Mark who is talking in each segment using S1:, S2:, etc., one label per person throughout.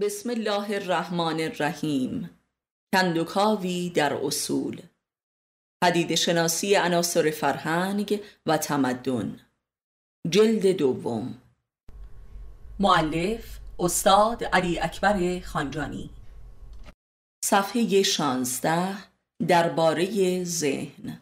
S1: بسم الله الرحمن الرحیم کندوکاوی در اصول حدید شناسی عناصر فرهنگ و تمدن جلد دوم معلف استاد علی اکبر خانجانی صفحه 16 درباره ذهن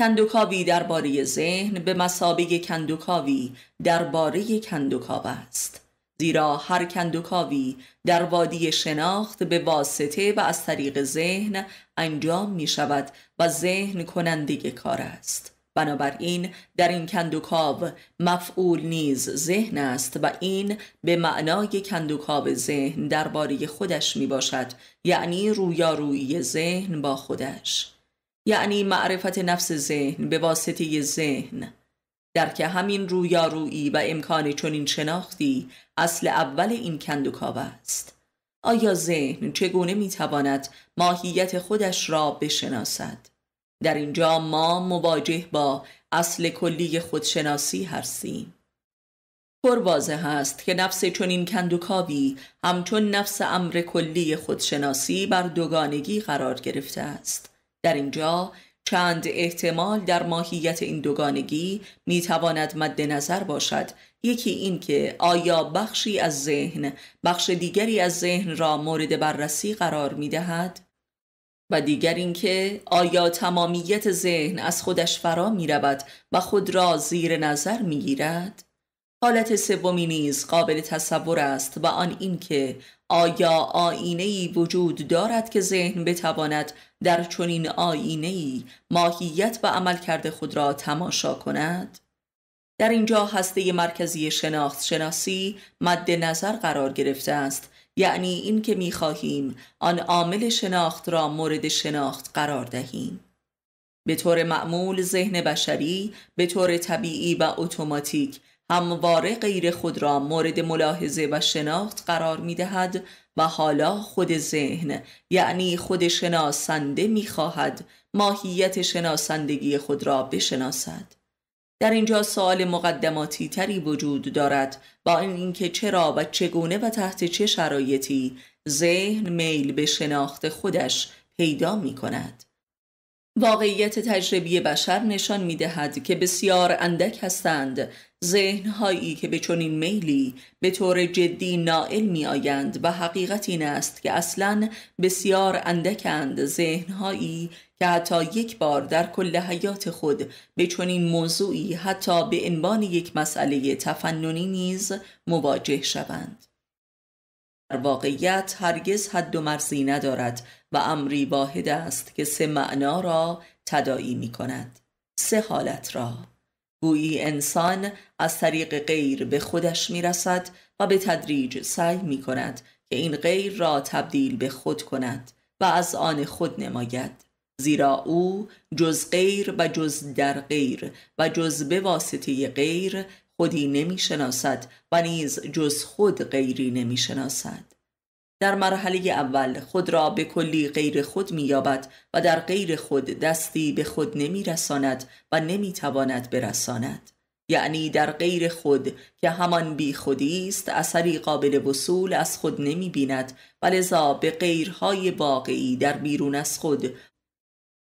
S1: کندوکاوی درباره ذهن به مسابقه کندوکاوی درباره کندوکاو است زیرا هر کندوکاوی در وادی شناخت به واسطه و از طریق ذهن انجام می شود و ذهن کننده کار است بنابراین در این کندوکاو مفعول نیز ذهن است و این به معنای کندوکاو ذهن درباره خودش می باشد یعنی رویارویی ذهن با خودش یعنی معرفت نفس ذهن به واسطه ذهن در که همین رویارویی و امکان چنین شناختی اصل اول این کندوکاو است آیا ذهن چگونه میتواند ماهیت خودش را بشناسد در اینجا ما مواجه با اصل کلی خودشناسی هستیم پر واضح است که نفس چنین کندوکاوی همچون نفس امر کلی خودشناسی بر دوگانگی قرار گرفته است در اینجا چند احتمال در ماهیت این دوگانگی می تواند مد نظر باشد یکی این که آیا بخشی از ذهن بخش دیگری از ذهن را مورد بررسی قرار می دهد؟ و دیگر اینکه آیا تمامیت ذهن از خودش فرا می رود و خود را زیر نظر می گیرد؟ حالت سومی نیز قابل تصور است و آن اینکه آیا آینه ای وجود دارد که ذهن بتواند در چنین آینه ای ماهیت و عملکرد خود را تماشا کند در اینجا هسته مرکزی شناخت شناسی مد نظر قرار گرفته است یعنی این می خواهیم آن عامل شناخت را مورد شناخت قرار دهیم به طور معمول ذهن بشری به طور طبیعی و اتوماتیک همواره غیر خود را مورد ملاحظه و شناخت قرار می دهد و حالا خود ذهن یعنی خود شناسنده میخواهد ماهیت شناسندگی خود را بشناسد در اینجا سوال مقدماتی تری وجود دارد با این اینکه چرا و چگونه و تحت چه شرایطی ذهن میل به شناخت خودش پیدا می کند. واقعیت تجربی بشر نشان می دهد که بسیار اندک هستند ذهنهایی که به چنین میلی به طور جدی نائل می آیند و حقیقت این است که اصلا بسیار اندکند ذهنهایی که حتی یک بار در کل حیات خود به چنین موضوعی حتی به عنوان یک مسئله تفننی نیز مواجه شوند. در واقعیت هرگز حد و مرزی ندارد و امری واحد است که سه معنا را تدائی می کند. سه حالت را گویی انسان از طریق غیر به خودش میرسد و به تدریج سعی می کند که این غیر را تبدیل به خود کند و از آن خود نماید زیرا او جز غیر و جز در غیر و جز به واسطه غیر خودی نمیشناسد و نیز جز خود غیری نمیشناسد. در مرحله اول خود را به کلی غیر خود مییابد و در غیر خود دستی به خود نمیرساند و نمیتواند برساند یعنی در غیر خود که همان بی خودی است اثری قابل وصول از خود نمی بیند و به غیرهای واقعی در بیرون از خود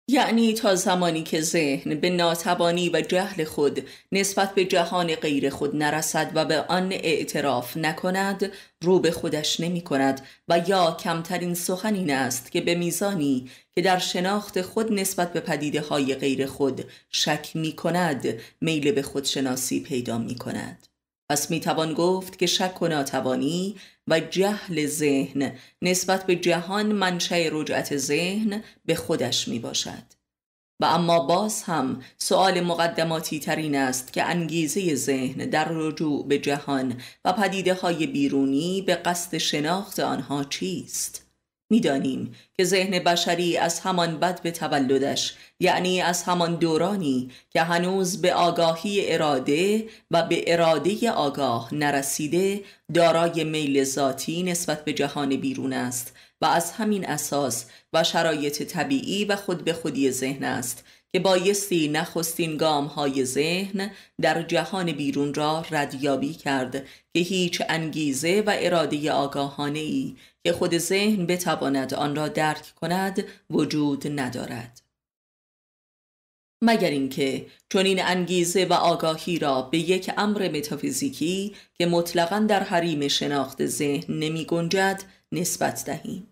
S1: یعنی تا زمانی که ذهن به ناتوانی و جهل خود نسبت به جهان غیر خود نرسد و به آن اعتراف نکند رو به خودش نمی کند و یا کمترین سخن این است که به میزانی که در شناخت خود نسبت به پدیده های غیر خود شک می کند میل به خودشناسی پیدا می کند پس می توان گفت که شک و ناتوانی و جهل ذهن نسبت به جهان منشأ رجعت ذهن به خودش می باشد و اما باز هم سؤال مقدماتی ترین است که انگیزه ذهن در رجوع به جهان و پدیده های بیرونی به قصد شناخت آنها چیست؟ میدانیم که ذهن بشری از همان بد به تولدش یعنی از همان دورانی که هنوز به آگاهی اراده و به اراده آگاه نرسیده دارای میل ذاتی نسبت به جهان بیرون است و از همین اساس و شرایط طبیعی و خود به خودی ذهن است که بایستی نخستین گام های ذهن در جهان بیرون را ردیابی کرد که هیچ انگیزه و اراده آگاهانه ای که خود ذهن بتواند آن را درک کند وجود ندارد. مگر اینکه این انگیزه و آگاهی را به یک امر متافیزیکی که مطلقا در حریم شناخت ذهن نمی گنجد نسبت دهیم.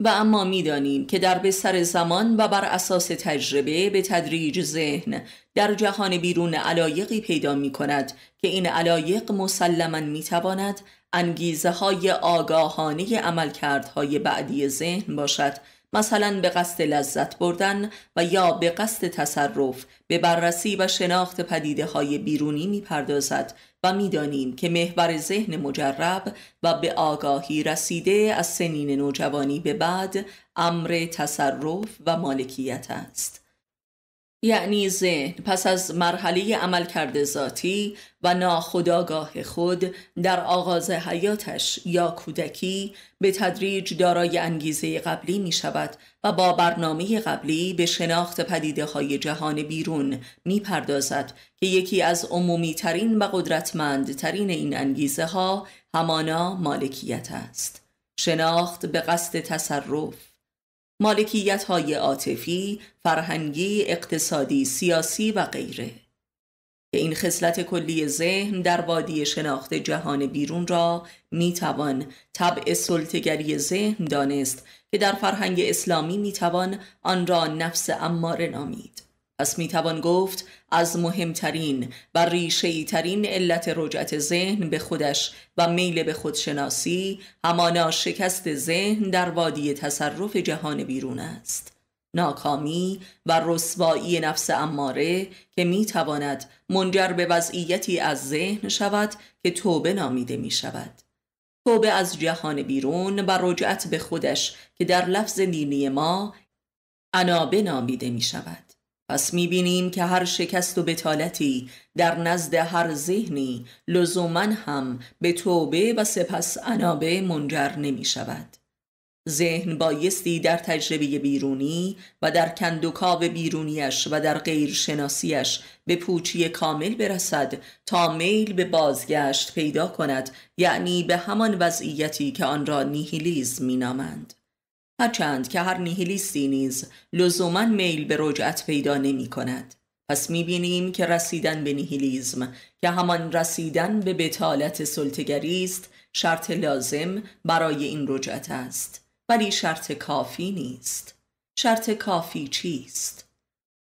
S1: و اما میدانیم که در بستر زمان و بر اساس تجربه به تدریج ذهن در جهان بیرون علایقی پیدا می کند که این علایق مسلما می تواند انگیزه های آگاهانه عملکردهای بعدی ذهن باشد مثلا به قصد لذت بردن و یا به قصد تصرف به بررسی و شناخت پدیده های بیرونی می پردازد و میدانیم که محور ذهن مجرب و به آگاهی رسیده از سنین نوجوانی به بعد امر تصرف و مالکیت است یعنی ذهن پس از مرحله عملکرد ذاتی و ناخداگاه خود در آغاز حیاتش یا کودکی به تدریج دارای انگیزه قبلی می شود و با برنامه قبلی به شناخت پدیده های جهان بیرون می پردازد که یکی از عمومی ترین و قدرتمندترین این انگیزه ها همانا مالکیت است شناخت به قصد تصرف مالکیت های عاطفی، فرهنگی، اقتصادی، سیاسی و غیره که این خصلت کلی ذهن در وادی شناخت جهان بیرون را میتوان طبع سلطگری ذهن دانست که در فرهنگ اسلامی میتوان آن را نفس اماره نامید پس میتوان گفت از مهمترین و ریشه ترین علت رجعت ذهن به خودش و میل به خودشناسی همانا شکست ذهن در وادی تصرف جهان بیرون است ناکامی و رسوایی نفس اماره که میتواند منجر به وضعیتی از ذهن شود که توبه نامیده می شود توبه از جهان بیرون و رجعت به خودش که در لفظ دینی ما انابه نامیده می شود پس می بینیم که هر شکست و بتالتی در نزد هر ذهنی لزوما هم به توبه و سپس انابه منجر نمی شود. ذهن بایستی در تجربه بیرونی و در کندوکاو بیرونیش و در غیرشناسیش به پوچی کامل برسد تا میل به بازگشت پیدا کند یعنی به همان وضعیتی که آن را می مینامند هرچند که هر نیهیلیستی نیز لزوما میل به رجعت پیدا نمی کند پس می بینیم که رسیدن به نیهیلیزم که همان رسیدن به بتالت سلطگری است شرط لازم برای این رجعت است ولی شرط کافی نیست شرط کافی چیست؟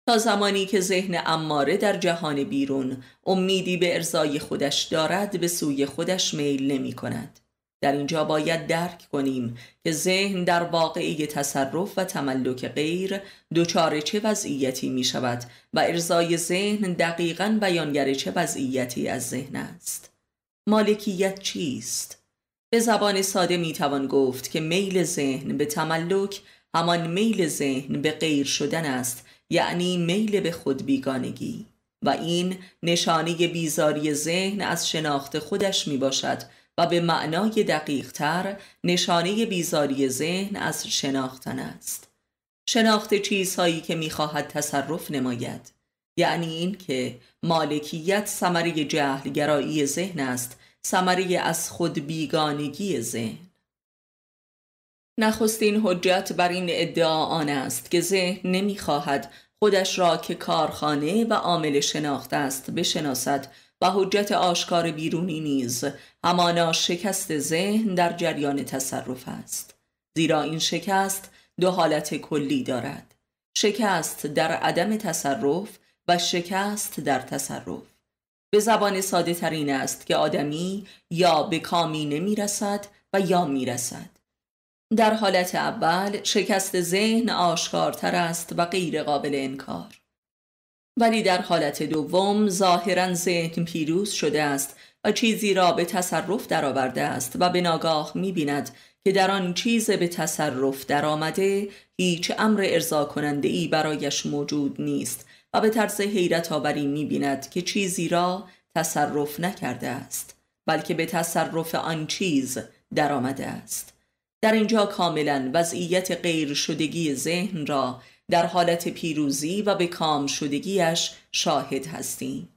S1: تا زمانی که ذهن اماره در جهان بیرون امیدی به ارزای خودش دارد به سوی خودش میل نمی کند در اینجا باید درک کنیم که ذهن در واقعی تصرف و تملک غیر دچار چه وضعیتی می شود و ارزای ذهن دقیقا بیانگر چه وضعیتی از ذهن است. مالکیت چیست؟ به زبان ساده می توان گفت که میل ذهن به تملک همان میل ذهن به غیر شدن است یعنی میل به خود بیگانگی و این نشانه بیزاری ذهن از شناخت خودش می باشد و به معنای تر نشانه بیزاری ذهن از شناختن است شناخت چیزهایی که میخواهد تصرف نماید یعنی که مالکیت ثمره جهلگرایی ذهن است سمری از خود بیگانگی ذهن نخستین حجت بر این ادعا آن است که ذهن نمیخواهد خودش را که کارخانه و عامل شناخت است بشناسد و حجت آشکار بیرونی نیز همانا شکست ذهن در جریان تصرف است زیرا این شکست دو حالت کلی دارد شکست در عدم تصرف و شکست در تصرف به زبان ساده ترین است که آدمی یا به کامی نمی رسد و یا می رسد در حالت اول شکست ذهن آشکارتر است و غیر قابل انکار ولی در حالت دوم ظاهرا ذهن پیروز شده است و چیزی را به تصرف درآورده است و به ناگاه بیند که در آن چیز به تصرف درآمده هیچ امر ارضا کننده ای برایش موجود نیست و به طرز حیرت آوری بیند که چیزی را تصرف نکرده است بلکه به تصرف آن چیز درآمده است در اینجا کاملا وضعیت غیر شدگی ذهن را در حالت پیروزی و به کام شدگیش شاهد هستیم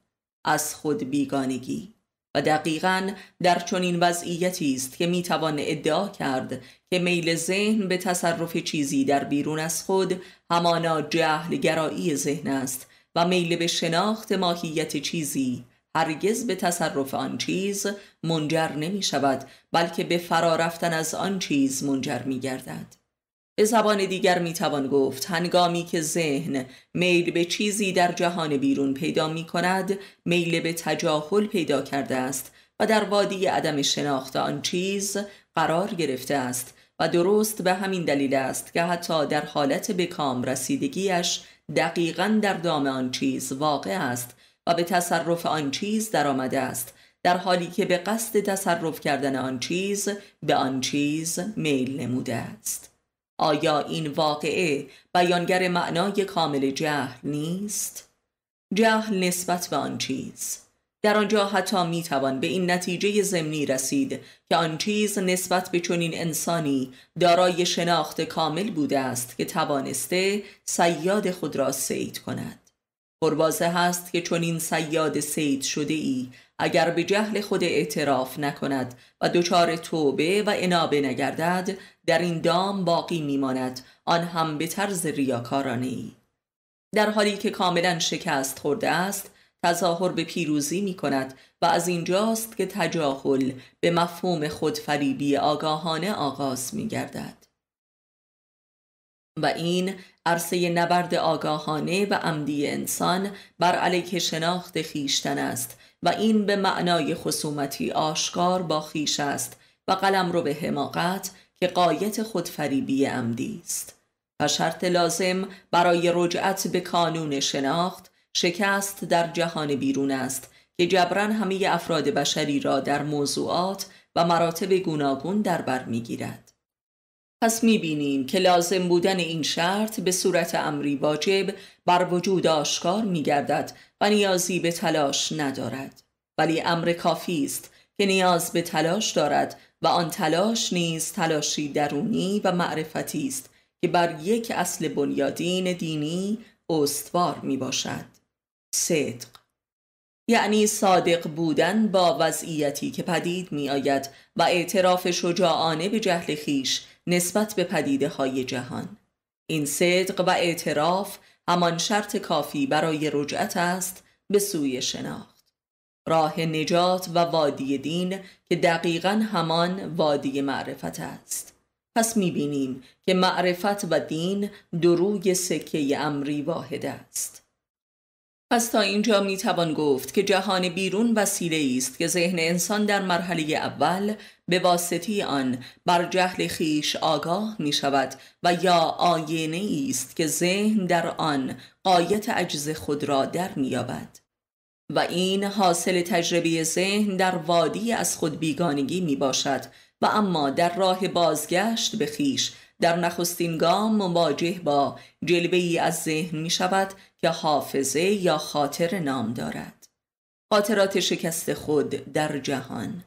S1: از خود بیگانگی و دقیقا در چنین وضعیتی است که میتوان ادعا کرد که میل ذهن به تصرف چیزی در بیرون از خود همانا جهل گرایی ذهن است و میل به شناخت ماهیت چیزی هرگز به تصرف آن چیز منجر نمی شود بلکه به فرارفتن از آن چیز منجر می گردد. به زبان دیگر میتوان گفت هنگامی که ذهن میل به چیزی در جهان بیرون پیدا می کند میل به تجاهل پیدا کرده است و در وادی عدم شناخت آن چیز قرار گرفته است و درست به همین دلیل است که حتی در حالت بکام رسیدگیش دقیقا در دام آن چیز واقع است و به تصرف آن چیز آمده است در حالی که به قصد تصرف کردن آن چیز به آن چیز میل نموده است آیا این واقعه بیانگر معنای کامل جهل نیست؟ جهل نسبت به آن چیز در آنجا حتی می توان به این نتیجه ضمنی رسید که آن چیز نسبت به چنین انسانی دارای شناخت کامل بوده است که توانسته سیاد خود را سید کند پروازه هست که این سیاد سید شده ای اگر به جهل خود اعتراف نکند و دچار توبه و انابه نگردد در این دام باقی میماند آن هم به طرز ریاکارانه ای در حالی که کاملا شکست خورده است تظاهر به پیروزی می کند و از اینجاست که تجاهل به مفهوم خودفریبی آگاهانه آغاز می گردد. و این عرصه نبرد آگاهانه و عمدی انسان بر علیه شناخت خیشتن است و این به معنای خصومتی آشکار با خیش است و قلم رو به حماقت که قایت خودفریبی عمدی است و شرط لازم برای رجعت به کانون شناخت شکست در جهان بیرون است که جبران همه افراد بشری را در موضوعات و مراتب گوناگون در بر میگیرد پس میبینیم که لازم بودن این شرط به صورت امری واجب بر وجود آشکار میگردد و نیازی به تلاش ندارد ولی امر کافی است که نیاز به تلاش دارد و آن تلاش نیز تلاشی درونی و معرفتی است که بر یک اصل بنیادین دینی استوار می باشد صدق یعنی صادق بودن با وضعیتی که پدید می آید و اعتراف شجاعانه به جهل خیش نسبت به پدیده های جهان این صدق و اعتراف همان شرط کافی برای رجعت است به سوی شناخت راه نجات و وادی دین که دقیقا همان وادی معرفت است پس میبینیم که معرفت و دین دروی سکه امری واحد است پس تا اینجا می توان گفت که جهان بیرون وسیله است که ذهن انسان در مرحله اول به واسطه آن بر جهل خیش آگاه می شود و یا آینه است که ذهن در آن قایت عجز خود را در می و این حاصل تجربه ذهن در وادی از خود بیگانگی می باشد و اما در راه بازگشت به خیش در نخستین گام مواجه با جلبه ای از ذهن می شود که حافظه یا خاطر نام دارد خاطرات شکست خود در جهان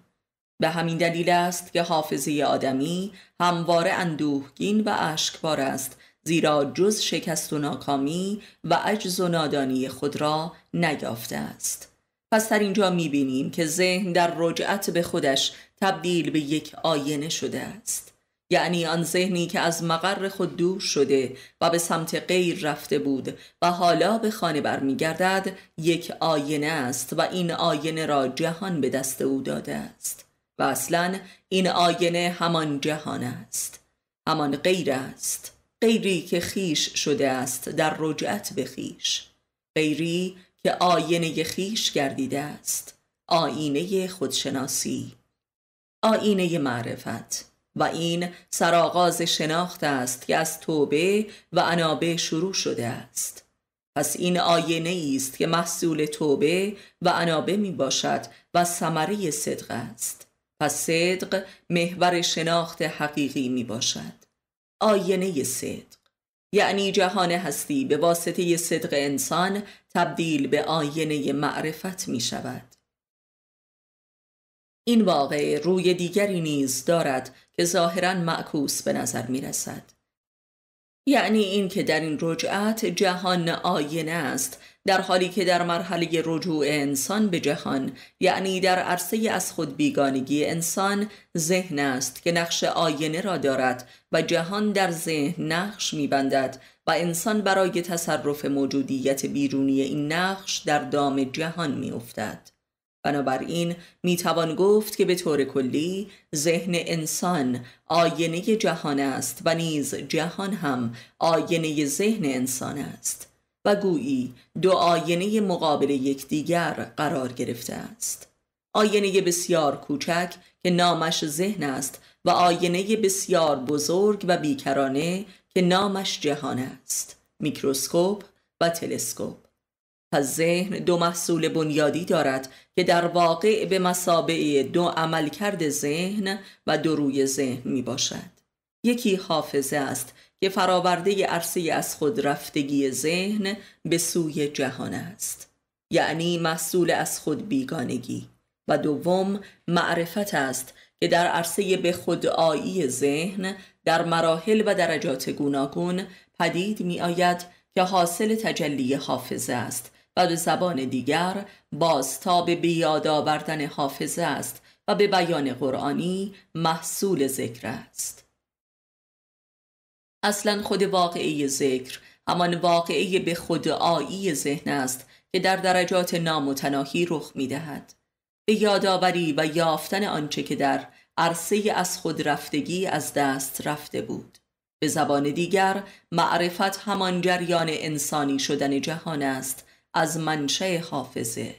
S1: به همین دلیل است که حافظه آدمی همواره اندوهگین و اشکبار است زیرا جز شکست و ناکامی و عجز و نادانی خود را نیافته است پس در اینجا میبینیم که ذهن در رجعت به خودش تبدیل به یک آینه شده است یعنی آن ذهنی که از مقر خود دور شده و به سمت غیر رفته بود و حالا به خانه برمیگردد یک آینه است و این آینه را جهان به دست او داده است و اصلا این آینه همان جهان است همان غیر است غیری که خیش شده است در رجعت به خیش غیری که آینه خیش گردیده است آینه خودشناسی آینه معرفت و این سرآغاز شناخت است که از توبه و انابه شروع شده است پس این آینه است که محصول توبه و انابه می باشد و ثمره صدق است پس صدق محور شناخت حقیقی می باشد آینه صدق یعنی جهان هستی به واسطه صدق انسان تبدیل به آینه معرفت می شود این واقعه روی دیگری نیز دارد که ظاهرا معکوس به نظر می رسد. یعنی این که در این رجعت جهان آینه است در حالی که در مرحله رجوع انسان به جهان یعنی در عرصه از خود بیگانگی انسان ذهن است که نقش آینه را دارد و جهان در ذهن نقش میبندد و انسان برای تصرف موجودیت بیرونی این نقش در دام جهان میافتد. بنابراین میتوان گفت که به طور کلی ذهن انسان آینه جهان است و نیز جهان هم آینه ذهن انسان است و گویی دو آینه مقابل یکدیگر قرار گرفته است آینه بسیار کوچک که نامش ذهن است و آینه بسیار بزرگ و بیکرانه که نامش جهان است میکروسکوپ و تلسکوپ پس ذهن دو محصول بنیادی دارد که در واقع به مسابعه دو عملکرد ذهن و دو روی ذهن می باشد. یکی حافظه است که فراورده عرصه از خود رفتگی ذهن به سوی جهان است. یعنی محصول از خود بیگانگی و دوم معرفت است که در عرصه به آیی ذهن در مراحل و درجات گوناگون پدید می آید که حاصل تجلی حافظه است و به زبان دیگر بازتاب به یاد آوردن حافظه است و به بیان قرآنی محصول ذکر است اصلا خود واقعی ذکر همان واقعی به خودآیی ذهن است که در درجات نامتناهی رخ می دهد. به یادآوری و یافتن آنچه که در عرصه از خود رفتگی از دست رفته بود. به زبان دیگر معرفت همان جریان انسانی شدن جهان است از منشه حافظه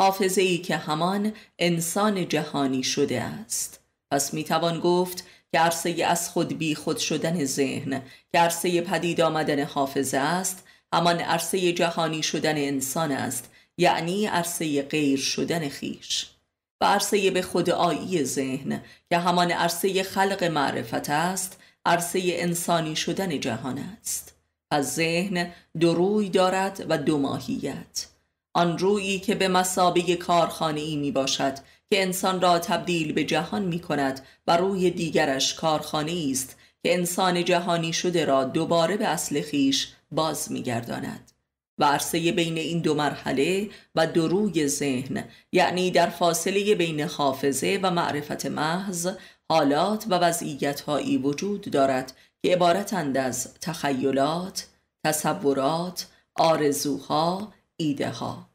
S1: حافظه ای که همان انسان جهانی شده است پس میتوان گفت که عرصه از خود بی خود شدن ذهن که عرصه پدید آمدن حافظه است همان عرصه جهانی شدن انسان است یعنی عرصه غیر شدن خیش و عرصه به آیی ذهن که همان عرصه خلق معرفت است عرصه انسانی شدن جهان است پس ذهن دو روی دارد و دو ماهیت آن رویی که به مسابق کارخانه ای می باشد که انسان را تبدیل به جهان می کند و روی دیگرش کارخانه است که انسان جهانی شده را دوباره به اصل خیش باز می گرداند. و عرصه بین این دو مرحله و دو روی ذهن یعنی در فاصله بین حافظه و معرفت محض حالات و وضعیت هایی وجود دارد که عبارتند از تخیلات، تصورات، آرزوها، ایده ها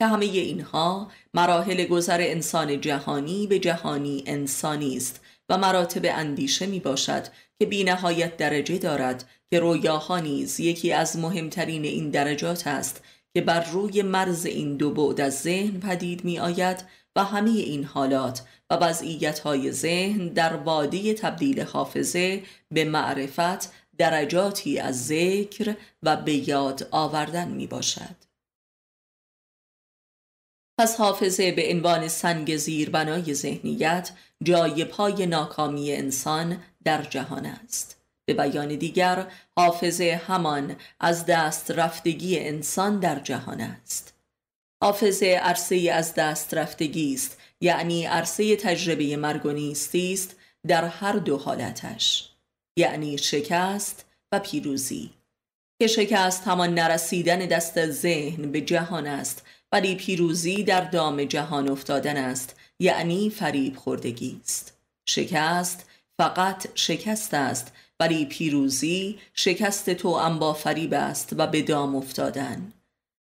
S1: که همه اینها مراحل گذر انسان جهانی به جهانی انسانی است و مراتب اندیشه می باشد که بی نهایت درجه دارد که رویاها نیز یکی از مهمترین این درجات است که بر روی مرز این دو بعد از ذهن پدید می آید و همه این حالات و وضعیت های ذهن در وادی تبدیل حافظه به معرفت درجاتی از ذکر و به یاد آوردن می باشد. پس حافظه به عنوان سنگ بنای ذهنیت جای پای ناکامی انسان در جهان است. به بیان دیگر حافظه همان از دست رفتگی انسان در جهان است. حافظه عرصه از دست رفتگی است یعنی عرصه تجربه مرگ و نیستی است در هر دو حالتش یعنی شکست و پیروزی که شکست همان نرسیدن دست ذهن به جهان است ولی پیروزی در دام جهان افتادن است یعنی فریب خوردگی است شکست فقط شکست است ولی پیروزی شکست تو با فریب است و به دام افتادن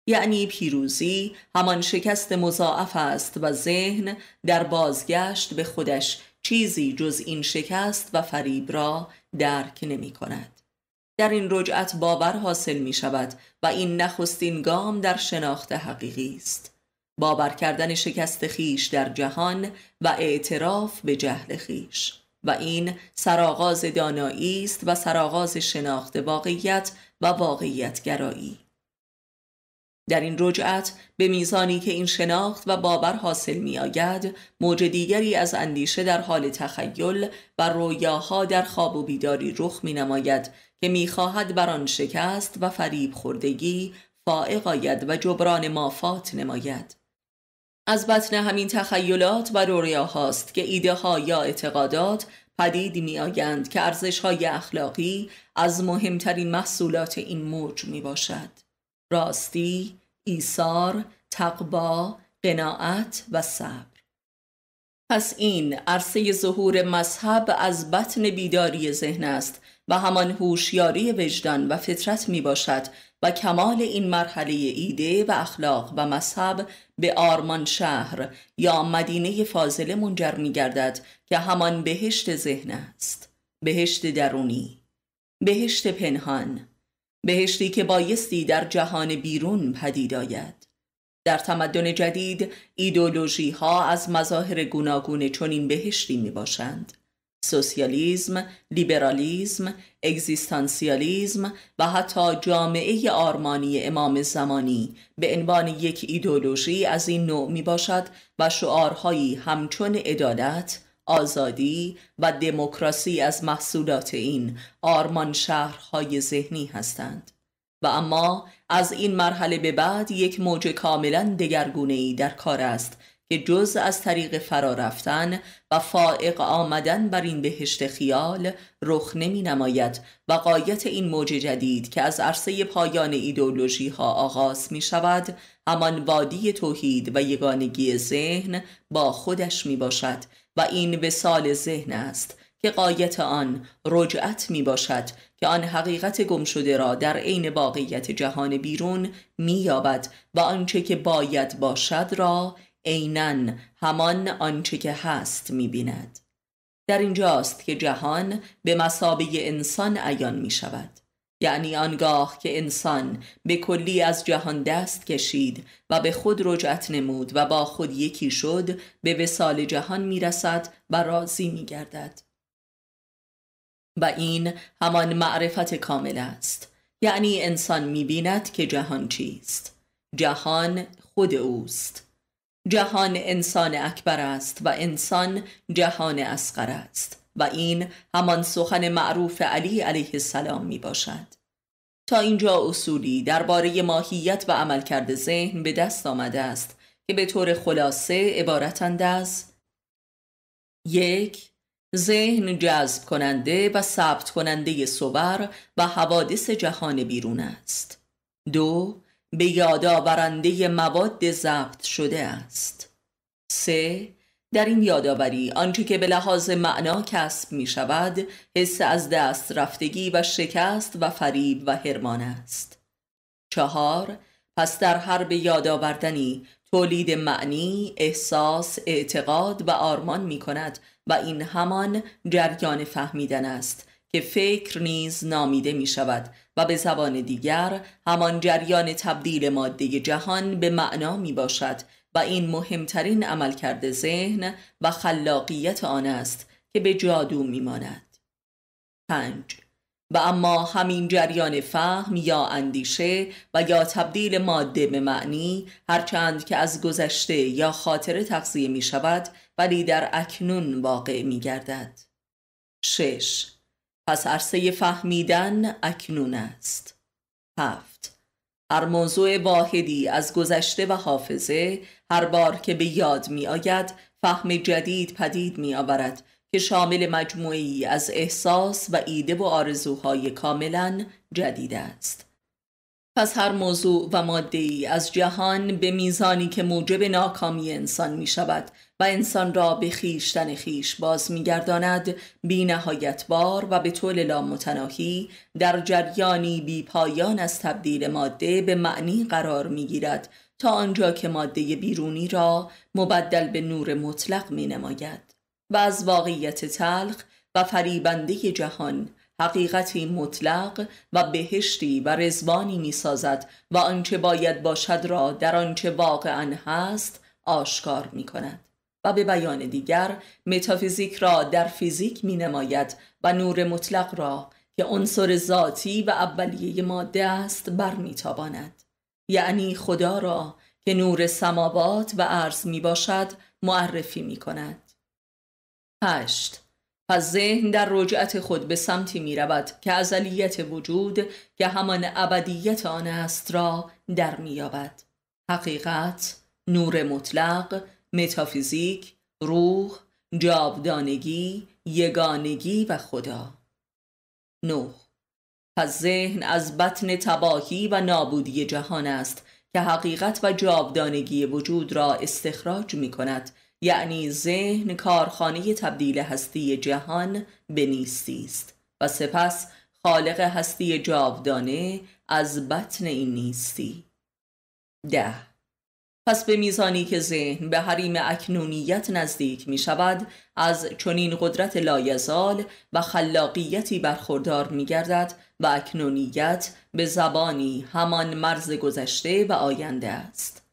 S1: یعنی پیروزی همان شکست مضاعف است و ذهن در بازگشت به خودش چیزی جز این شکست و فریب را درک نمی کند. در این رجعت باور حاصل می شود و این نخستین گام در شناخت حقیقی است. باور کردن شکست خیش در جهان و اعتراف به جهل خیش و این سرآغاز دانایی است و سرآغاز شناخت واقعیت و واقعیت گرایی. در این رجعت به میزانی که این شناخت و باور حاصل می آید موج دیگری از اندیشه در حال تخیل و رویاها در خواب و بیداری رخ می نماید که می خواهد بر آن شکست و فریب خوردگی فائق آید و جبران مافات نماید از بطن همین تخیلات و رویاهاست که ایده ها یا اعتقادات پدید می آیند که ارزش های اخلاقی از مهمترین محصولات این موج می باشد راستی، ایثار، تقبا، قناعت و صبر پس این عرصه ظهور مذهب از بطن بیداری ذهن است و همان هوشیاری وجدان و فطرت می باشد و کمال این مرحله ایده و اخلاق و مذهب به آرمان شهر یا مدینه فاضله منجر می گردد که همان بهشت ذهن است بهشت درونی بهشت پنهان بهشتی که بایستی در جهان بیرون پدید آید در تمدن جدید ایدولوژی ها از مظاهر گوناگون چنین بهشتی می باشند سوسیالیزم، لیبرالیزم، اگزیستانسیالیزم و حتی جامعه آرمانی امام زمانی به عنوان یک ایدولوژی از این نوع می باشد و شعارهایی همچون عدالت، آزادی و دموکراسی از محصولات این آرمان شهرهای ذهنی هستند و اما از این مرحله به بعد یک موج کاملا دگرگونه ای در کار است که جز از طریق فرارفتن رفتن و فائق آمدن بر این بهشت خیال رخ نمی نماید و قایت این موج جدید که از عرصه پایان ایدولوژی ها آغاز می شود همان وادی توحید و یگانگی ذهن با خودش می باشد و این وسال ذهن است که قایت آن رجعت می باشد که آن حقیقت گم شده را در عین واقعیت جهان بیرون می یابد و آنچه که باید باشد را عینا همان آنچه که هست می بیند. در اینجاست که جهان به مسابه انسان عیان می شود. یعنی آنگاه که انسان به کلی از جهان دست کشید و به خود رجعت نمود و با خود یکی شد به وسال جهان میرسد و راضی میگردد و این همان معرفت کامل است یعنی انسان میبیند که جهان چیست جهان خود اوست جهان انسان اکبر است و انسان جهان اصغر است و این همان سخن معروف علی علیه السلام می باشد تا اینجا اصولی درباره ماهیت و عملکرد ذهن به دست آمده است که به طور خلاصه عبارتند از یک ذهن جذب کننده و ثبت کننده صور و حوادث جهان بیرون است دو به یاد مواد ضبط شده است سه در این یادآوری آنچه که به لحاظ معنا کسب می شود حس از دست رفتگی و شکست و فریب و هرمان است چهار پس در هر به یاد آوردنی تولید معنی، احساس، اعتقاد و آرمان می کند و این همان جریان فهمیدن است که فکر نیز نامیده می شود و به زبان دیگر همان جریان تبدیل ماده جهان به معنا می باشد و این مهمترین عملکرد ذهن و خلاقیت آن است که به جادو میماند. 5. و اما همین جریان فهم یا اندیشه و یا تبدیل ماده به معنی هرچند که از گذشته یا خاطره تقضیه می شود ولی در اکنون واقع می گردد. 6. پس عرصه فهمیدن اکنون است. 7. هر موضوع واحدی از گذشته و حافظه هر بار که به یاد می آید فهم جدید پدید می آورد که شامل مجموعی از احساس و ایده و آرزوهای کاملا جدید است. پس هر موضوع و ماده ای از جهان به میزانی که موجب ناکامی انسان می شود و انسان را به خیشتن خیش باز میگرداند بی بار و به طول متناهی در جریانی بی پایان از تبدیل ماده به معنی قرار میگیرد تا آنجا که ماده بیرونی را مبدل به نور مطلق می نماید و از واقعیت تلخ و فریبنده جهان حقیقتی مطلق و بهشتی و رزوانی می سازد و آنچه باید باشد را در آنچه واقعا هست آشکار می کند. و به بیان دیگر متافیزیک را در فیزیک می نماید و نور مطلق را که عنصر ذاتی و اولیه ماده است تاباند. یعنی خدا را که نور سماوات و عرض می باشد معرفی می کند. هشت پس ذهن در رجعت خود به سمتی می رود که ازلیت وجود که همان ابدیت آن است را در می یابد. حقیقت، نور مطلق، متافیزیک، روح، جاودانگی، یگانگی و خدا نه پس ذهن از بطن تباهی و نابودی جهان است که حقیقت و جاودانگی وجود را استخراج می کند یعنی ذهن کارخانه تبدیل هستی جهان به نیستی است و سپس خالق هستی جاودانه از بطن این نیستی ده پس به میزانی که ذهن به حریم اکنونیت نزدیک می شود از چنین قدرت لایزال و خلاقیتی برخوردار می گردد و اکنونیت به زبانی همان مرز گذشته و آینده است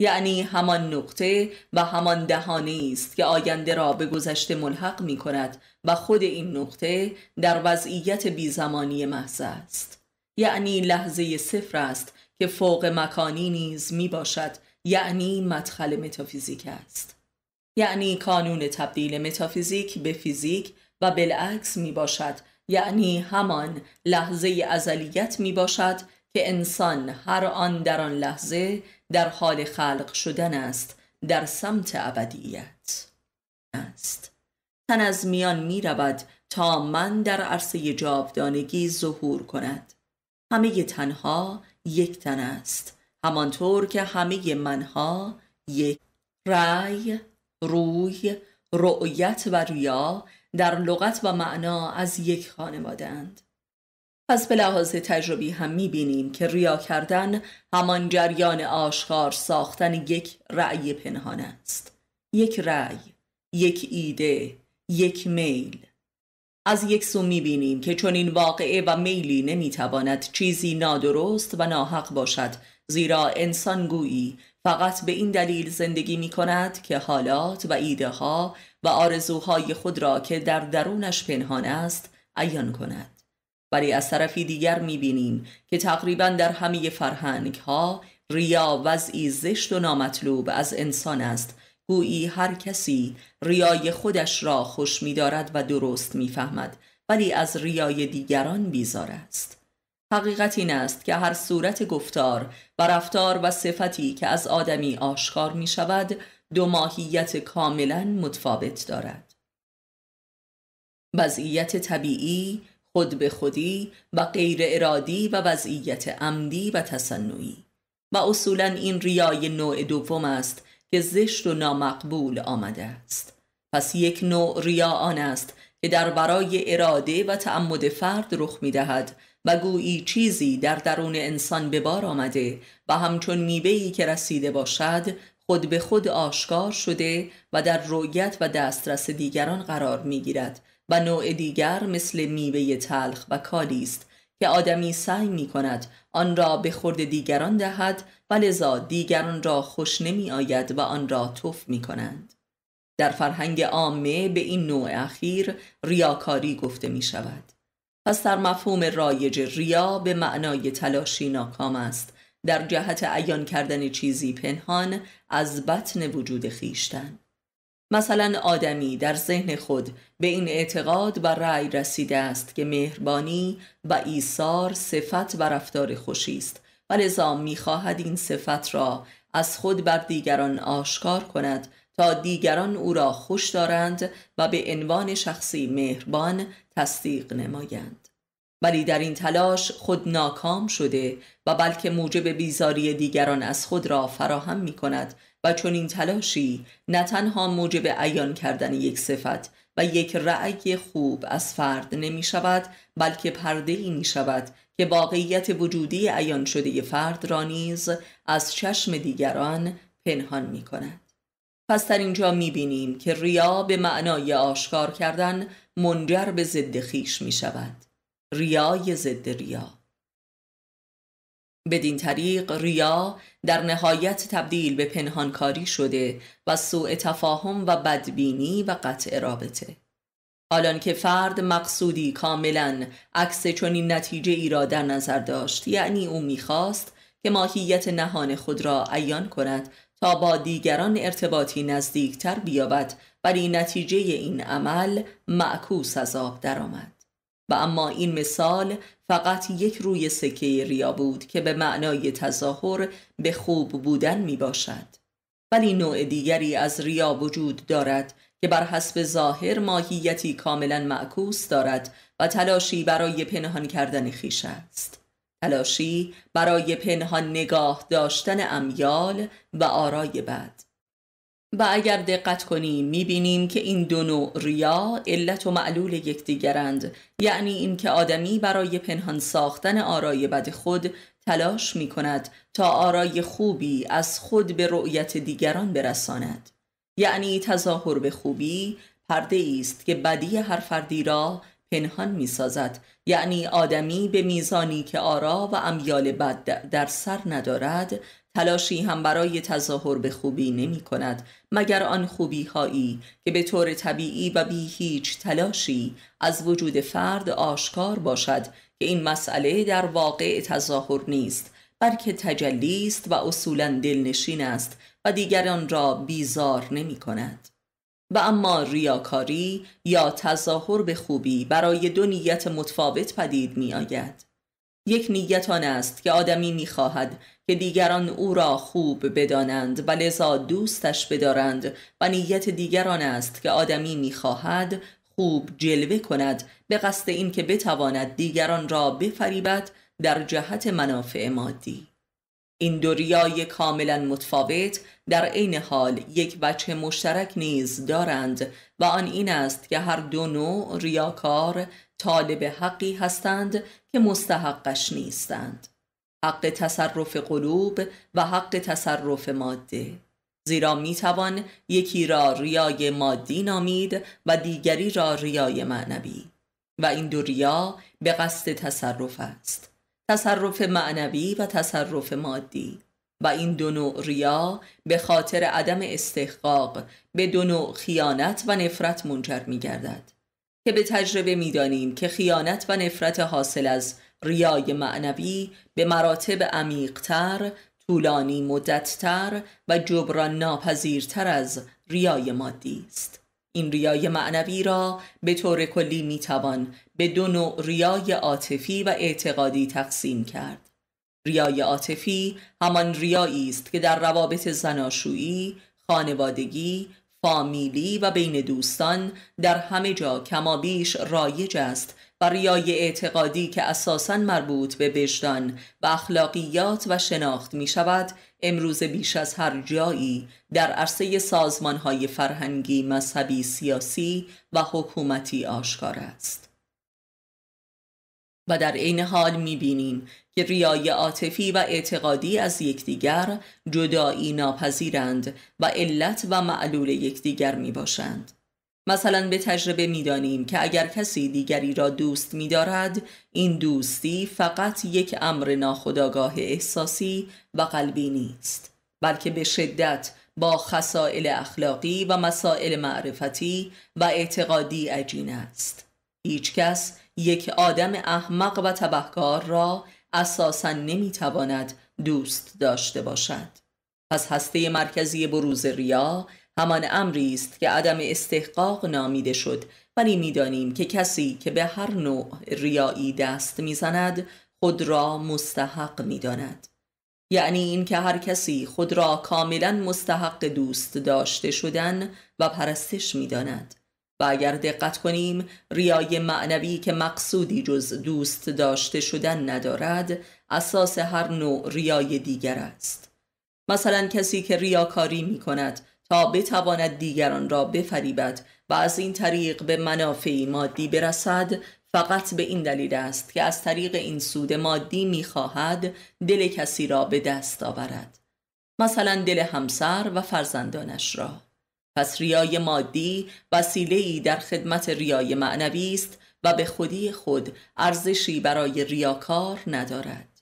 S1: یعنی همان نقطه و همان دهانه است که آینده را به گذشته ملحق می کند و خود این نقطه در وضعیت بیزمانی محض است یعنی لحظه صفر است که فوق مکانی نیز می باشد یعنی مدخل متافیزیک است یعنی کانون تبدیل متافیزیک به فیزیک و بالعکس می باشد یعنی همان لحظه ازلیت می باشد که انسان هر آن در آن لحظه در حال خلق شدن است در سمت ابدیت است تن از میان می رود تا من در عرصه جاودانگی ظهور کند همه تنها یک تن است همانطور که همه منها یک رأی روی رؤیت و ریا در لغت و معنا از یک اند. پس به لحاظ تجربی هم بینیم که ریا کردن همان جریان آشکار ساختن یک رأی پنهان است یک رأی یک ایده یک میل از یک سو بینیم که چون این واقعه و میلی نمیتواند چیزی نادرست و ناحق باشد زیرا انسان گویی فقط به این دلیل زندگی می کند که حالات و ایده ها و آرزوهای خود را که در درونش پنهان است عیان کند. ولی از طرفی دیگر می بینیم که تقریبا در همه فرهنگ ها ریا وضعی زشت و نامطلوب از انسان است گویی هر کسی ریای خودش را خوش می دارد و درست می فهمد ولی از ریای دیگران بیزار است. حقیقت این است که هر صورت گفتار و رفتار و صفتی که از آدمی آشکار می شود دو ماهیت کاملا متفاوت دارد وضعیت طبیعی، خود به خودی و غیر ارادی و وضعیت عمدی و تصنعی و اصولا این ریای نوع دوم است که زشت و نامقبول آمده است پس یک نوع ریا آن است که در برای اراده و تعمد فرد رخ می دهد و گویی چیزی در درون انسان به بار آمده و همچون میوه‌ای که رسیده باشد خود به خود آشکار شده و در رویت و دسترس دیگران قرار میگیرد و نوع دیگر مثل میوه تلخ و کالی است که آدمی سعی می کند آن را به خورد دیگران دهد و لذا دیگران را خوش نمی آید و آن را توف می کنند. در فرهنگ عامه به این نوع اخیر ریاکاری گفته می شود. پس در مفهوم رایج ریا به معنای تلاشی ناکام است در جهت عیان کردن چیزی پنهان از بطن وجود خیشتن مثلا آدمی در ذهن خود به این اعتقاد و رأی رسیده است که مهربانی و ایثار صفت و رفتار خوشی است و لذا میخواهد این صفت را از خود بر دیگران آشکار کند تا دیگران او را خوش دارند و به عنوان شخصی مهربان تصدیق نمایند ولی در این تلاش خود ناکام شده و بلکه موجب بیزاری دیگران از خود را فراهم می کند و چون این تلاشی نه تنها موجب عیان کردن یک صفت و یک رأی خوب از فرد نمی شود بلکه پرده ای می شود که واقعیت وجودی ایان شده فرد را نیز از چشم دیگران پنهان می کند. پس در اینجا می بینیم که ریا به معنای آشکار کردن منجر به ضد خیش می شود ریای ضد ریا بدین طریق ریا در نهایت تبدیل به پنهانکاری شده و سوء تفاهم و بدبینی و قطع رابطه حالان که فرد مقصودی کاملا عکس چنین نتیجه ای را در نظر داشت یعنی او میخواست که ماهیت نهان خود را عیان کند با دیگران ارتباطی نزدیکتر بیابد ولی نتیجه این عمل معکوس از آب درآمد و اما این مثال فقط یک روی سکه ریا بود که به معنای تظاهر به خوب بودن می باشد ولی نوع دیگری از ریا وجود دارد که بر حسب ظاهر ماهیتی کاملا معکوس دارد و تلاشی برای پنهان کردن خیش است تلاشی برای پنهان نگاه داشتن امیال و آرای بد و اگر دقت کنیم میبینیم که این دو نوع ریا علت و معلول یکدیگرند یعنی اینکه آدمی برای پنهان ساختن آرای بد خود تلاش می کند تا آرای خوبی از خود به رؤیت دیگران برساند یعنی تظاهر به خوبی پرده است که بدی هر فردی را پنهان می سازد یعنی آدمی به میزانی که آرا و امیال بد در سر ندارد تلاشی هم برای تظاهر به خوبی نمی کند مگر آن خوبی هایی که به طور طبیعی و بی هیچ تلاشی از وجود فرد آشکار باشد که این مسئله در واقع تظاهر نیست بلکه تجلی است و اصولا دلنشین است و دیگران را بیزار نمی کند. و اما ریاکاری یا تظاهر به خوبی برای دو نیت متفاوت پدید می آید. یک نیت آن است که آدمی می خواهد که دیگران او را خوب بدانند و لذا دوستش بدارند و نیت دیگران است که آدمی می خواهد خوب جلوه کند به قصد اینکه بتواند دیگران را بفریبد در جهت منافع مادی این دو ریای کاملا متفاوت در عین حال یک بچه مشترک نیز دارند و آن این است که هر دو نوع ریاکار طالب حقی هستند که مستحقش نیستند حق تصرف قلوب و حق تصرف ماده زیرا میتوان یکی را ریای مادی نامید و دیگری را ریای معنوی و این دو ریا به قصد تصرف است تصرف معنوی و تصرف مادی و این دو نوع ریا به خاطر عدم استحقاق به دو نوع خیانت و نفرت منجر می گردد که به تجربه می دانیم که خیانت و نفرت حاصل از ریای معنوی به مراتب عمیقتر، طولانی مدتتر و جبران ناپذیرتر از ریای مادی است. این ریای معنوی را به طور کلی میتوان به دو نوع ریای عاطفی و اعتقادی تقسیم کرد. ریای عاطفی همان ریایی است که در روابط زناشویی، خانوادگی، فامیلی و بین دوستان در همه جا کمابیش رایج است و ریای اعتقادی که اساساً مربوط به وجدان و اخلاقیات و شناخت می شود امروز بیش از هر جایی در عرصه سازمانهای فرهنگی، مذهبی، سیاسی و حکومتی آشکار است. و در عین حال بینیم که ریای عاطفی و اعتقادی از یکدیگر جدایی ناپذیرند و علت و معلول یکدیگر باشند مثلا به تجربه میدانیم که اگر کسی دیگری را دوست میدارد این دوستی فقط یک امر ناخودآگاه احساسی و قلبی نیست بلکه به شدت با خصائل اخلاقی و مسائل معرفتی و اعتقادی عجین است هیچکس یک آدم احمق و تبهکار را اساسا نمیتواند دوست داشته باشد پس هسته مرکزی بروز ریا همان امری است که عدم استحقاق نامیده شد ولی میدانیم که کسی که به هر نوع ریایی دست میزند خود را مستحق میداند یعنی اینکه هر کسی خود را کاملا مستحق دوست داشته شدن و پرستش میداند و اگر دقت کنیم ریای معنوی که مقصودی جز دوست داشته شدن ندارد اساس هر نوع ریای دیگر است مثلا کسی که ریاکاری می کند تا بتواند دیگران را بفریبد و از این طریق به منافعی مادی برسد فقط به این دلیل است که از طریق این سود مادی میخواهد دل کسی را به دست آورد مثلا دل همسر و فرزندانش را پس ریای مادی وسیله‌ای در خدمت ریای معنوی است و به خودی خود ارزشی برای ریاکار ندارد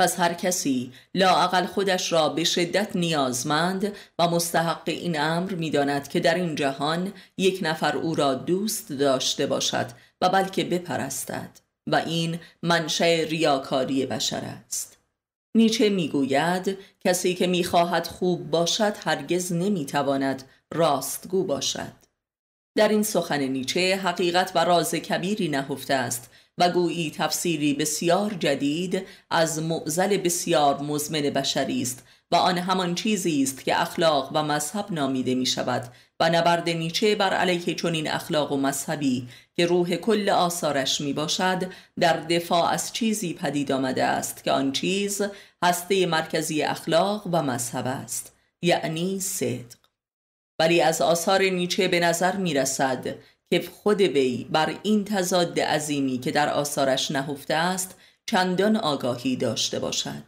S1: پس هر کسی لاعقل خودش را به شدت نیازمند و مستحق این امر میداند که در این جهان یک نفر او را دوست داشته باشد و بلکه بپرستد و این منشأ ریاکاری بشر است نیچه میگوید کسی که میخواهد خوب باشد هرگز نمیتواند راستگو باشد در این سخن نیچه حقیقت و راز کبیری نهفته است و گویی تفسیری بسیار جدید از معزل بسیار مزمن بشری است و آن همان چیزی است که اخلاق و مذهب نامیده می شود و نبرد نیچه بر علیه چنین اخلاق و مذهبی که روح کل آثارش می باشد در دفاع از چیزی پدید آمده است که آن چیز هسته مرکزی اخلاق و مذهب است یعنی صدق ولی از آثار نیچه به نظر می رسد که خود وی بر این تضاد عظیمی که در آثارش نهفته است چندان آگاهی داشته باشد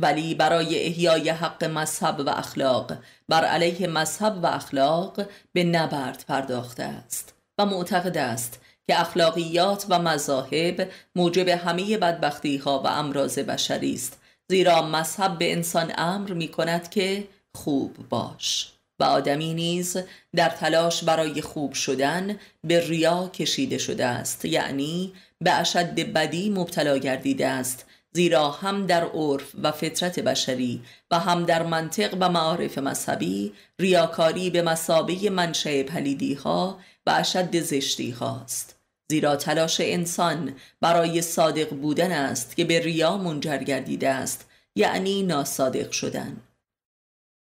S1: ولی برای احیای حق مذهب و اخلاق بر علیه مذهب و اخلاق به نبرد پرداخته است و معتقد است که اخلاقیات و مذاهب موجب همه بدبختی ها و امراض بشری است زیرا مذهب به انسان امر می کند که خوب باش و آدمی نیز در تلاش برای خوب شدن به ریا کشیده شده است یعنی به اشد بدی مبتلا گردیده است زیرا هم در عرف و فطرت بشری و هم در منطق و معارف مذهبی ریاکاری به مسابه منشه پلیدی ها و اشد زشتی هاست زیرا تلاش انسان برای صادق بودن است که به ریا منجر گردیده است یعنی ناصادق شدن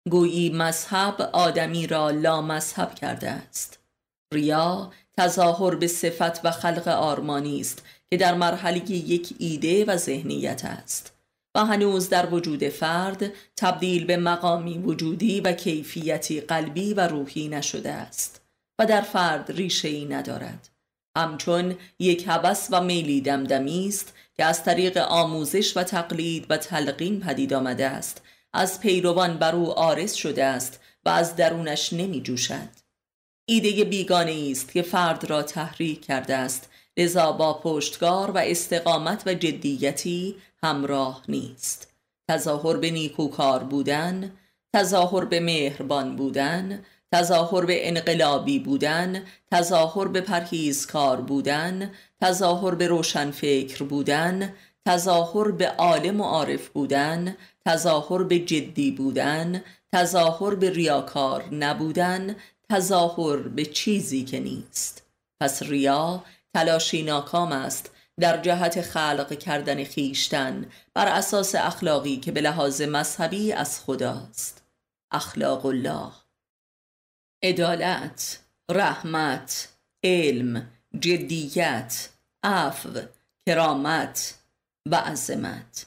S1: گویی مذهب آدمی را لا مذهب کرده است ریا تظاهر به صفت و خلق آرمانی است که در مرحله یک ایده و ذهنیت است و هنوز در وجود فرد تبدیل به مقامی وجودی و کیفیتی قلبی و روحی نشده است و در فرد ریشه ای ندارد همچون یک هوس و میلی دمدمی است که از طریق آموزش و تقلید و تلقین پدید آمده است از پیروان بر او عارض شده است و از درونش نمی جوشد ایده بیگانه است که فرد را تحریک کرده است لذا با پشتگار و استقامت و جدیتی همراه نیست تظاهر به نیکوکار بودن تظاهر به مهربان بودن تظاهر به انقلابی بودن تظاهر به پرهیزکار بودن تظاهر به روشنفکر بودن تظاهر به عالم و عارف بودن تظاهر به جدی بودن تظاهر به ریاکار نبودن تظاهر به چیزی که نیست پس ریا تلاشی ناکام است در جهت خلق کردن خیشتن بر اساس اخلاقی که به لحاظ مذهبی از خداست اخلاق الله عدالت رحمت علم جدیت عفو کرامت و عظمت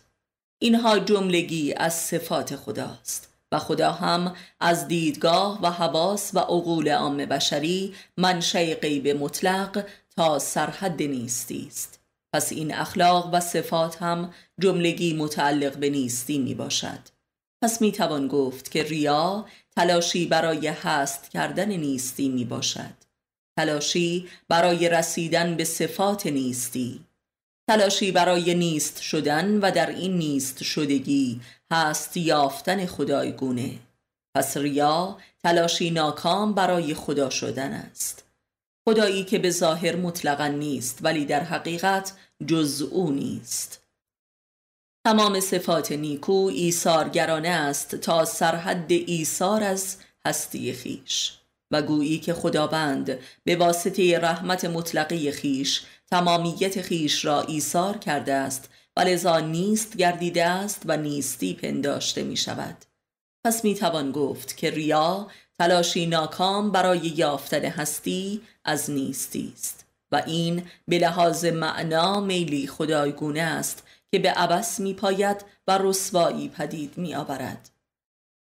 S1: اینها جملگی از صفات خداست و خدا هم از دیدگاه و حواس و عقول عام بشری منشأ غیب مطلق تا سرحد نیستی است پس این اخلاق و صفات هم جملگی متعلق به نیستی می باشد پس می توان گفت که ریا تلاشی برای هست کردن نیستی می باشد تلاشی برای رسیدن به صفات نیستی تلاشی برای نیست شدن و در این نیست شدگی هست یافتن خدایگونه پس ریا تلاشی ناکام برای خدا شدن است خدایی که به ظاهر مطلقا نیست ولی در حقیقت جز او نیست تمام صفات نیکو ایثارگرانه است تا سرحد ایثار از هستی خیش و گویی که خداوند به واسطه رحمت مطلقه خیش تمامیت خیش را ایثار کرده است و لذا نیست گردیده است و نیستی پنداشته می شود پس می توان گفت که ریا تلاشی ناکام برای یافتن هستی از نیستی است و این به لحاظ معنا میلی خدایگونه است که به عبس می پاید و رسوایی پدید می آورد.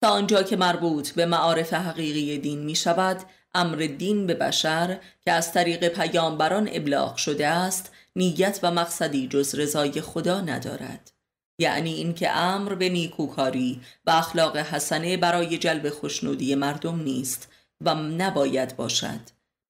S1: تا آنجا که مربوط به معارف حقیقی دین می شود امر دین به بشر که از طریق پیامبران ابلاغ شده است نیت و مقصدی جز رضای خدا ندارد یعنی اینکه امر به نیکوکاری و اخلاق حسنه برای جلب خوشنودی مردم نیست و نباید باشد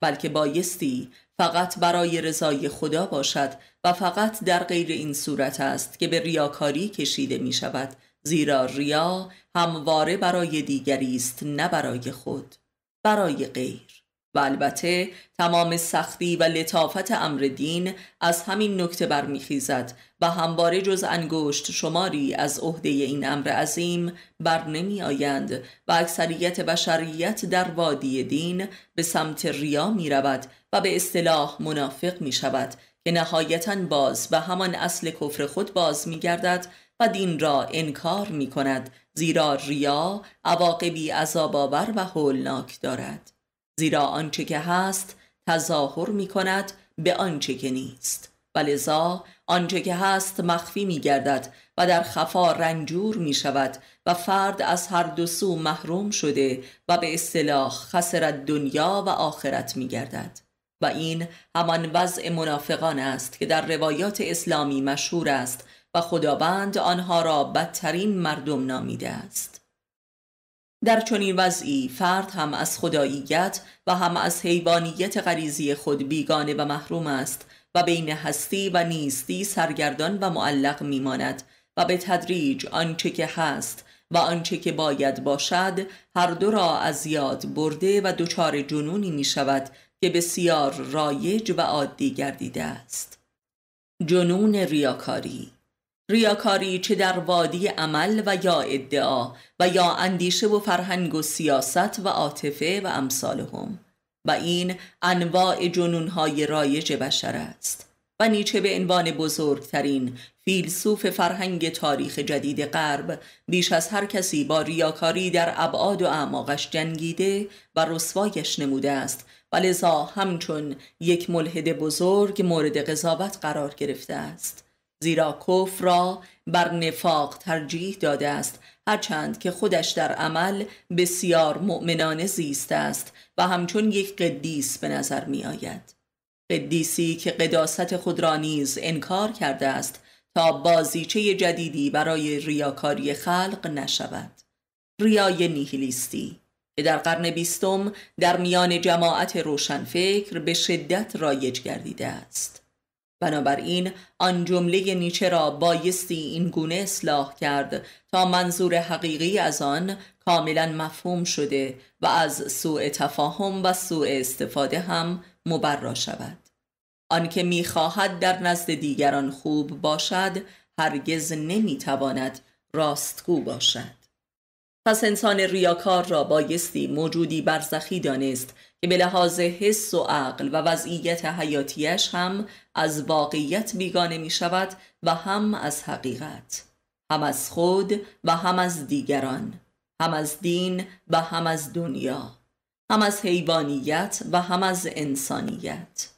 S1: بلکه بایستی فقط برای رضای خدا باشد و فقط در غیر این صورت است که به ریاکاری کشیده می شود زیرا ریا همواره برای دیگری است نه برای خود برای غیر و البته تمام سختی و لطافت امر دین از همین نکته برمیخیزد و همواره جز انگشت شماری از عهده این امر عظیم بر نمی آیند و اکثریت بشریت در وادی دین به سمت ریا می رود و به اصطلاح منافق می شود که نهایتا باز به همان اصل کفر خود باز می گردد و دین را انکار می کند زیرا ریا عواقبی عذابآور و هولناک دارد زیرا آنچه که هست تظاهر می کند به آنچه که نیست و لذا آنچه که هست مخفی می گردد و در خفا رنجور می شود و فرد از هر دو سو محروم شده و به اصطلاح خسرت دنیا و آخرت می گردد و این همان وضع منافقان است که در روایات اسلامی مشهور است و خداوند آنها را بدترین مردم نامیده است در چنین وضعی فرد هم از خداییت و هم از حیوانیت غریزی خود بیگانه و محروم است و بین هستی و نیستی سرگردان و معلق میماند و به تدریج آنچه که هست و آنچه که باید باشد هر دو را از یاد برده و دچار جنونی می شود که بسیار رایج و عادی گردیده است جنون ریاکاری ریاکاری چه در وادی عمل و یا ادعا و یا اندیشه و فرهنگ و سیاست و عاطفه و امثالهم و این انواع جنونهای رایج بشر است و نیچه به عنوان بزرگترین فیلسوف فرهنگ تاریخ جدید غرب بیش از هر کسی با ریاکاری در ابعاد و اعماقش جنگیده و رسوایش نموده است و لذا همچون یک ملحد بزرگ مورد قضاوت قرار گرفته است زیرا کفر را بر نفاق ترجیح داده است هرچند که خودش در عمل بسیار مؤمنانه زیست است و همچون یک قدیس به نظر می آید قدیسی که قداست خود را نیز انکار کرده است تا بازیچه جدیدی برای ریاکاری خلق نشود ریای نیهیلیستی که در قرن بیستم در میان جماعت روشنفکر به شدت رایج گردیده است بنابراین آن جمله نیچه را بایستی این گونه اصلاح کرد تا منظور حقیقی از آن کاملا مفهوم شده و از سوء تفاهم و سوء استفاده هم مبرا شود آنکه میخواهد در نزد دیگران خوب باشد هرگز نمیتواند راستگو باشد پس انسان ریاکار را بایستی موجودی برزخی دانست که به لحاظ حس و عقل و وضعیت حیاتیش هم از واقعیت بیگانه می شود و هم از حقیقت هم از خود و هم از دیگران هم از دین و هم از دنیا هم از حیوانیت و هم از انسانیت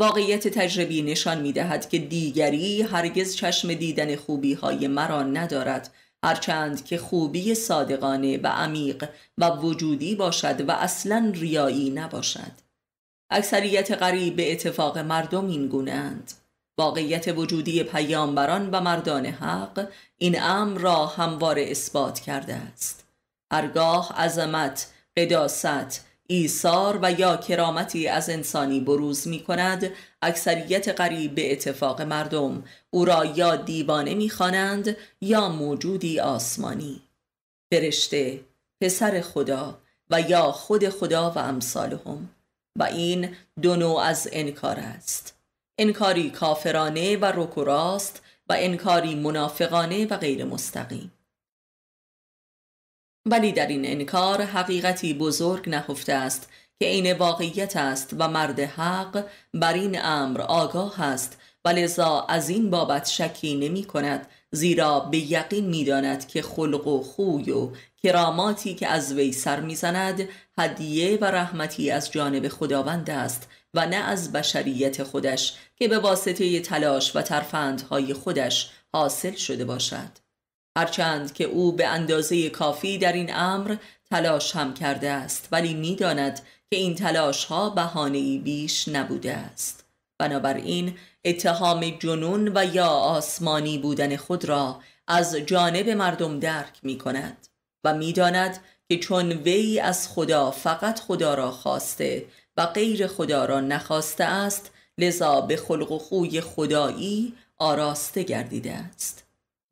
S1: واقعیت تجربی نشان می دهد که دیگری هرگز چشم دیدن خوبی های مرا ندارد هرچند که خوبی صادقانه و عمیق و وجودی باشد و اصلا ریایی نباشد اکثریت قریب به اتفاق مردم این اند واقعیت وجودی پیامبران و مردان حق این امر را همواره اثبات کرده است هرگاه عظمت قداست ایثار و یا کرامتی از انسانی بروز می کند اکثریت قریب به اتفاق مردم او را یا دیوانه می یا موجودی آسمانی فرشته پسر خدا و یا خود خدا و امثالهم و این دو نوع از انکار است انکاری کافرانه و رک و راست و انکاری منافقانه و غیر مستقیم ولی در این انکار حقیقتی بزرگ نهفته است که عین واقعیت است و مرد حق بر این امر آگاه است و لذا از این بابت شکی نمی کند زیرا به یقین می داند که خلق و خوی و کراماتی که از وی سر میزند هدیه و رحمتی از جانب خداوند است و نه از بشریت خودش که به واسطه تلاش و ترفندهای خودش حاصل شده باشد هرچند که او به اندازه کافی در این امر تلاش هم کرده است ولی میداند که این تلاش ها بهانه ای بیش نبوده است بنابراین اتهام جنون و یا آسمانی بودن خود را از جانب مردم درک می کند و میداند که چون وی از خدا فقط خدا را خواسته و غیر خدا را نخواسته است لذا به خلق و خوی خدایی آراسته گردیده است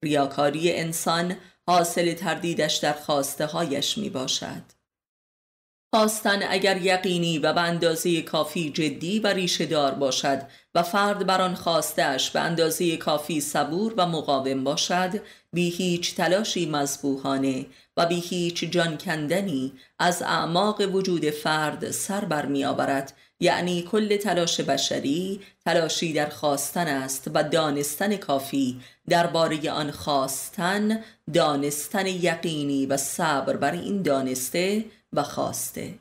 S1: ریاکاری انسان حاصل تردیدش در خواسته هایش می باشد. خواستن اگر یقینی و به اندازه کافی جدی و ریشه دار باشد و فرد بر آن خواستش به اندازه کافی صبور و مقاوم باشد بی هیچ تلاشی مذبوحانه و بی هیچ جان کندنی از اعماق وجود فرد سر برمیآورد یعنی کل تلاش بشری تلاشی در خواستن است و دانستن کافی درباره آن خواستن دانستن یقینی و صبر بر این دانسته و خواسته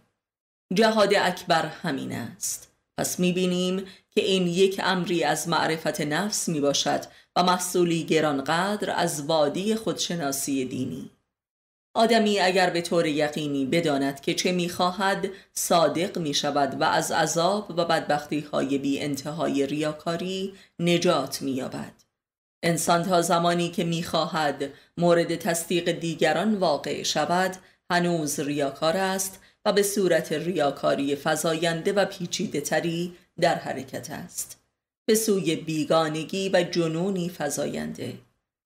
S1: جهاد اکبر همین است پس میبینیم که این یک امری از معرفت نفس میباشد و محصولی گرانقدر از وادی خودشناسی دینی آدمی اگر به طور یقینی بداند که چه میخواهد صادق می شود و از عذاب و بدبختی های بی انتهای ریاکاری نجات می یابد. انسان تا زمانی که میخواهد مورد تصدیق دیگران واقع شود هنوز ریاکار است و به صورت ریاکاری فزاینده و پیچیده تری در حرکت است به سوی بیگانگی و جنونی فزاینده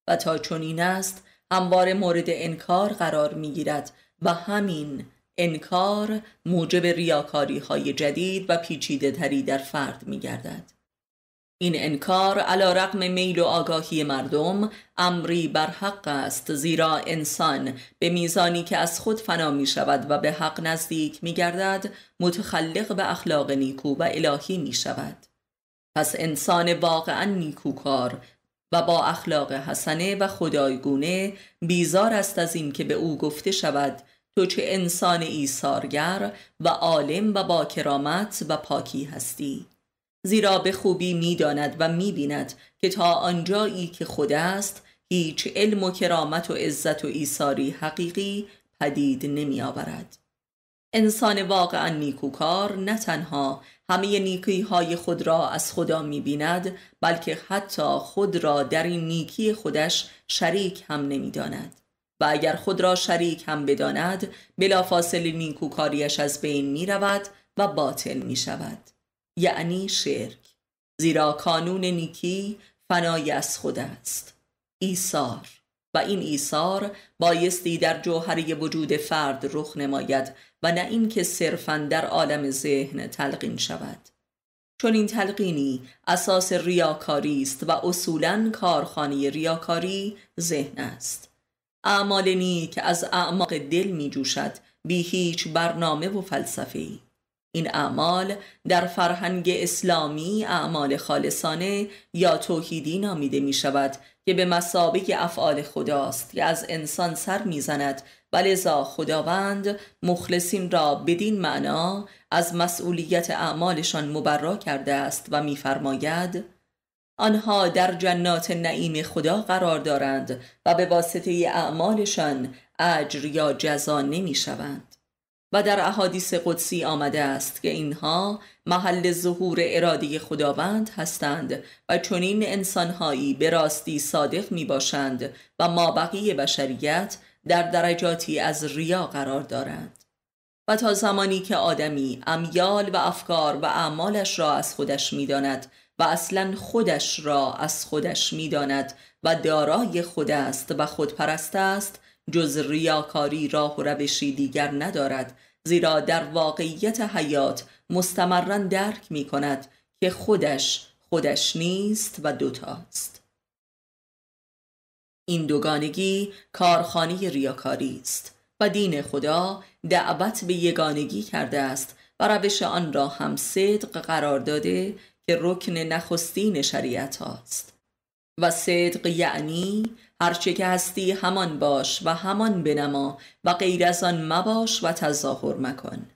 S1: و تا چنین است هموار مورد انکار قرار می گیرد و همین انکار موجب ریاکاری های جدید و پیچیده تری در فرد می گردد. این انکار علا رقم میل و آگاهی مردم امری بر حق است زیرا انسان به میزانی که از خود فنا می شود و به حق نزدیک می گردد متخلق به اخلاق نیکو و الهی می شود. پس انسان واقعا نیکوکار و با اخلاق حسنه و خدایگونه بیزار است از این که به او گفته شود تو چه انسان ایثارگر و عالم و با کرامت و پاکی هستی زیرا به خوبی میداند و میبیند که تا آنجایی که خود است هیچ علم و کرامت و عزت و ایثاری حقیقی پدید نمی آورد انسان واقعا نیکوکار نه تنها همه نیکی های خود را از خدا می بیند بلکه حتی خود را در این نیکی خودش شریک هم نمی داند. و اگر خود را شریک هم بداند بلافاصله نیکوکاریش از بین می رود و باطل می شود یعنی شرک زیرا کانون نیکی فنای از خود است ایثار و این ایثار بایستی در جوهره وجود فرد رخ نماید و نه اینکه صرفا در عالم ذهن تلقین شود چون این تلقینی اساس ریاکاری است و اصولا کارخانه ریاکاری ذهن است اعمال نیک از اعماق دل می جوشد بی هیچ برنامه و فلسفه این اعمال در فرهنگ اسلامی اعمال خالصانه یا توحیدی نامیده می شود که به مسابق افعال خداست که از انسان سر میزند و لذا خداوند مخلصین را بدین معنا از مسئولیت اعمالشان مبرا کرده است و میفرماید آنها در جنات نعیم خدا قرار دارند و به واسطه اعمالشان اجر یا جزا نمی شوند. و در احادیث قدسی آمده است که اینها محل ظهور ارادی خداوند هستند و چنین انسانهایی به راستی صادق می باشند و ما بقیه بشریت در درجاتی از ریا قرار دارند و تا زمانی که آدمی امیال و افکار و اعمالش را از خودش می داند و اصلا خودش را از خودش می داند و دارای خود است و خودپرست است جز ریاکاری راه و روشی دیگر ندارد زیرا در واقعیت حیات مستمرا درک می کند که خودش خودش نیست و دوتاست این دوگانگی کارخانه ریاکاری است و دین خدا دعوت به یگانگی کرده است و روش آن را هم صدق قرار داده که رکن نخستین شریعت هاست و صدق یعنی هرچه که هستی همان باش و همان بنما و غیر از آن مباش و تظاهر مکن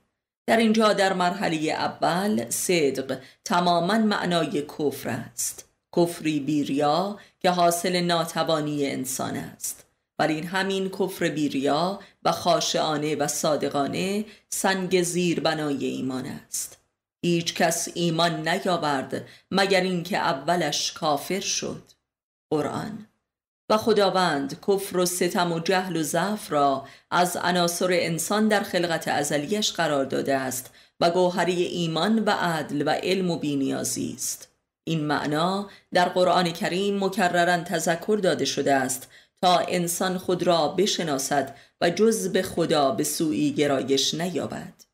S1: در اینجا در مرحله اول صدق تماما معنای کفر است کفری بیریا که حاصل ناتوانی انسان است ولی همین کفر بیریا و خاشعانه و صادقانه سنگ زیر بنای ایمان است هیچ کس ایمان نیاورد مگر اینکه اولش کافر شد قرآن و خداوند کفر و ستم و جهل و ضعف را از عناصر انسان در خلقت ازلیش قرار داده است و گوهری ایمان و عدل و علم و بینیازی است این معنا در قرآن کریم مکررا تذکر داده شده است تا انسان خود را بشناسد و جز به خدا به سوی گرایش نیابد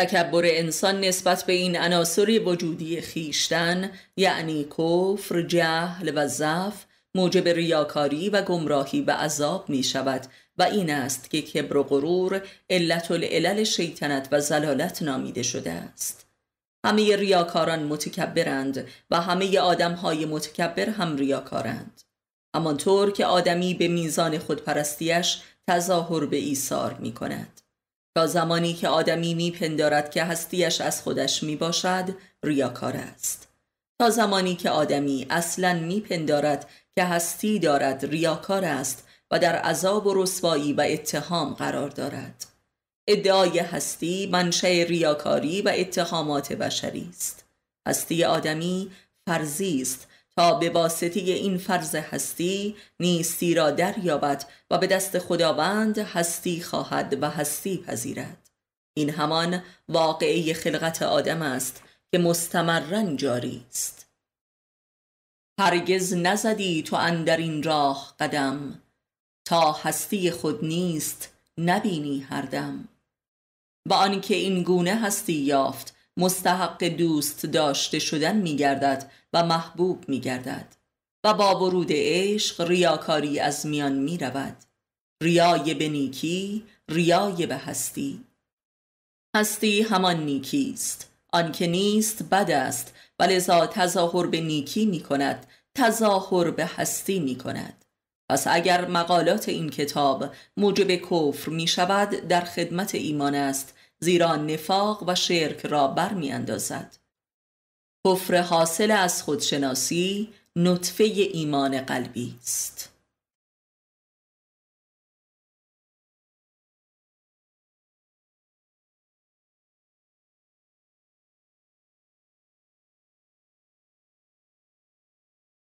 S1: تکبر انسان نسبت به این عناصر وجودی خیشتن یعنی کفر، جهل و ضعف موجب ریاکاری و گمراهی و عذاب می شود و این است که کبر و غرور علت العلل شیطنت و زلالت نامیده شده است همه ریاکاران متکبرند و همه های متکبر هم ریاکارند همانطور که آدمی به میزان خودپرستیش تظاهر به ایثار می کند تا زمانی که آدمی میپندارد که هستیش از خودش می باشد ریاکار است تا زمانی که آدمی اصلا میپندارد که هستی دارد ریاکار است و در عذاب و رسوایی و اتهام قرار دارد ادعای هستی منشأ ریاکاری و اتهامات بشری است هستی آدمی فرضی است تا به واسطه این فرض هستی نیستی را دریابد و به دست خداوند هستی خواهد و هستی پذیرد این همان واقعه خلقت آدم است که مستمرا جاری است هرگز نزدی تو اندر این راه قدم تا هستی خود نیست نبینی هر دم آنکه این گونه هستی یافت مستحق دوست داشته شدن گردد و محبوب گردد و با ورود عشق ریاکاری از میان میرود ریای به نیکی ریای به هستی هستی همان نیکی است آنکه نیست بد است و تظاهر به نیکی می کند تظاهر به هستی می کند پس اگر مقالات این کتاب موجب کفر می شود در خدمت ایمان است زیرا نفاق و شرک را می اندازد کفر حاصل از خودشناسی نطفه ایمان قلبی است